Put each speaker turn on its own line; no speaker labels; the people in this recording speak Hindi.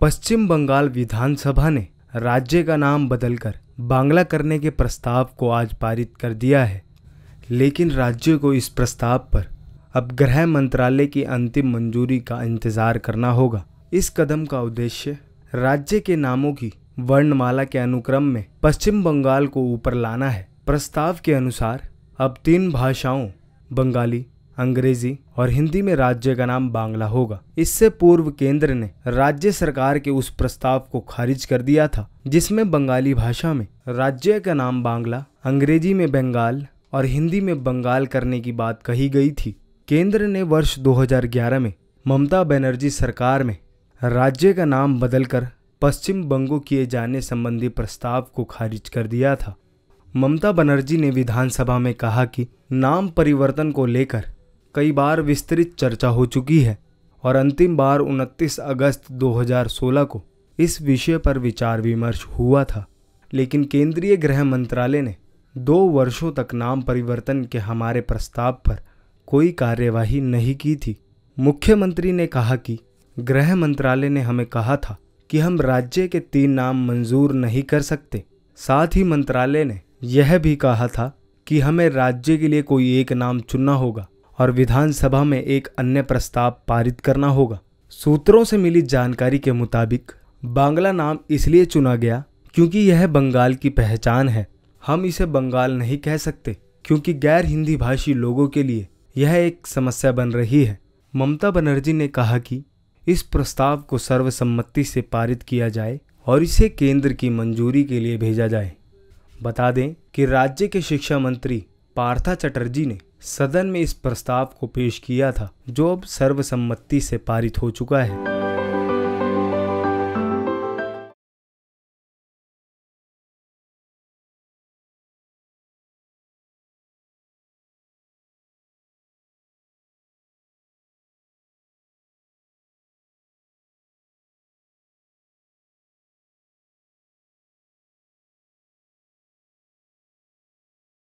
पश्चिम बंगाल विधानसभा ने राज्य का नाम बदलकर बांग्ला करने के प्रस्ताव को आज पारित कर दिया है लेकिन राज्य को इस प्रस्ताव पर अब गृह मंत्रालय की अंतिम मंजूरी का इंतजार करना होगा इस कदम का उद्देश्य राज्य के नामों की वर्णमाला के अनुक्रम में पश्चिम बंगाल को ऊपर लाना है प्रस्ताव के अनुसार अब तीन भाषाओं बंगाली अंग्रेजी और हिंदी में राज्य का नाम बांग्ला होगा इससे पूर्व केंद्र ने राज्य सरकार के उस प्रस्ताव को खारिज कर दिया था जिसमें बंगाली भाषा में राज्य का नाम बांग्ला अंग्रेजी में बंगाल और हिंदी में बंगाल करने की बात कही गई थी केंद्र ने वर्ष 2011 में ममता बनर्जी सरकार में राज्य का नाम बदलकर पश्चिम बंगो किए जाने संबंधी प्रस्ताव को खारिज कर दिया था ममता बनर्जी ने विधानसभा में कहा कि नाम परिवर्तन को लेकर कई बार विस्तृत चर्चा हो चुकी है और अंतिम बार 29 अगस्त 2016 को इस विषय पर विचार विमर्श हुआ था लेकिन केंद्रीय गृह मंत्रालय ने दो वर्षों तक नाम परिवर्तन के हमारे प्रस्ताव पर कोई कार्यवाही नहीं की थी मुख्यमंत्री ने कहा कि गृह मंत्रालय ने हमें कहा था कि हम राज्य के तीन नाम मंजूर नहीं कर सकते साथ ही मंत्रालय ने यह भी कहा था कि हमें राज्य के लिए कोई एक नाम चुनना होगा और विधानसभा में एक अन्य प्रस्ताव पारित करना होगा सूत्रों से मिली जानकारी के मुताबिक बांग्ला नाम इसलिए चुना गया क्योंकि यह बंगाल की पहचान है हम इसे बंगाल नहीं कह सकते क्योंकि गैर हिंदी भाषी लोगों के लिए यह एक समस्या बन रही है ममता बनर्जी ने कहा कि इस प्रस्ताव को सर्वसम्मति से पारित किया जाए और इसे केंद्र की मंजूरी के लिए भेजा जाए बता दें कि राज्य के शिक्षा मंत्री पार्था चटर्जी ने सदन में इस प्रस्ताव को पेश किया था जो अब सर्वसम्मति से पारित हो चुका है